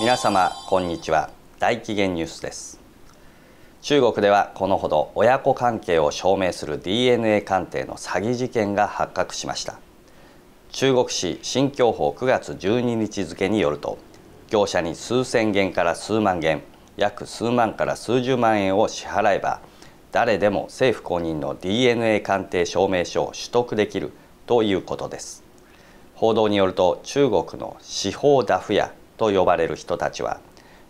皆様こんにちは大紀元ニュースです中国ではこのほど親子関係を証明する DNA 鑑定の詐欺事件が発覚しました中国市新京報9月12日付によると業者に数千元から数万元約数万から数十万円を支払えば誰でも政府公認の DNA 鑑定証明書を取得できるということです報道によると中国の司法ダフやと呼ばれる人たちは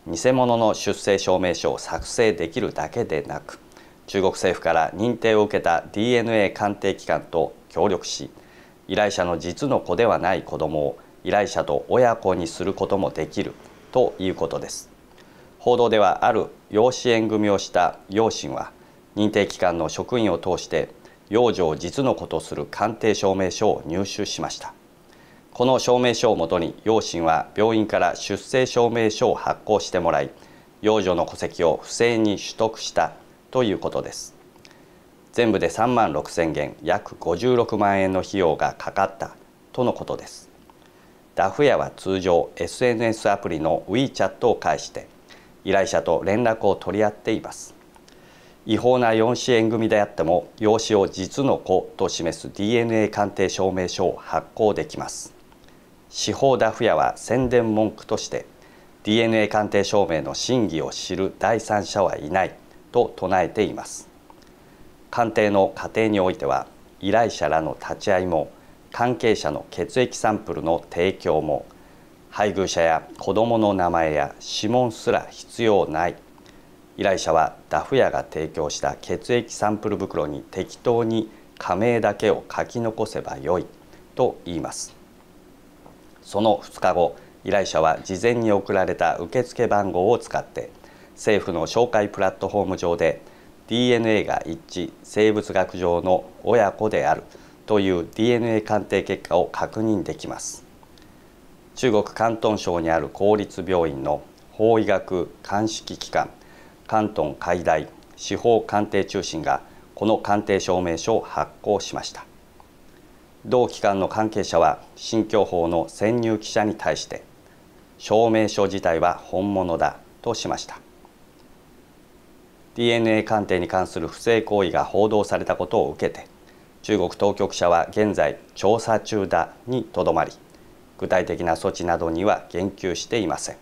偽物の出生証明書を作成できるだけでなく中国政府から認定を受けた DNA 鑑定機関と協力し依頼者の実の子ではない子どもを依頼者と親子にすることもできるということです報道ではある養子縁組をした養親は認定機関の職員を通して養女を実の子とする鑑定証明書を入手しましたこの証明書をもとに養親は病院から出生証明書を発行してもらい養女の戸籍を不正に取得したということです全部で3万6000元約56万円の費用がかかったとのことですダフ屋は通常 SNS アプリの WeChat を介して依頼者と連絡を取り合っています違法な養子縁組であっても養子を実の子と示す DNA 鑑定証明書を発行できます司法ダフ屋は宣伝文句として DNA 鑑定証明の真偽を知る第三者はいないと唱えています鑑定の過程においては依頼者らの立ち会いも関係者の血液サンプルの提供も配偶者や子どもの名前や指紋すら必要ない依頼者はダフ屋が提供した血液サンプル袋に適当に加盟だけを書き残せばよいと言いますその2日後依頼者は事前に送られた受付番号を使って政府の紹介プラットフォーム上で DNA が一致生物学上の親子であるという DNA 鑑定結果を確認できます中国広東省にある公立病院の法医学鑑識機関広東海大司法鑑定中心がこの鑑定証明書を発行しました同機関の関係者は新教法の潜入記者に対して証明書自体は本物だとしました DNA 鑑定に関する不正行為が報道されたことを受けて中国当局者は現在調査中だにとどまり具体的な措置などには言及していません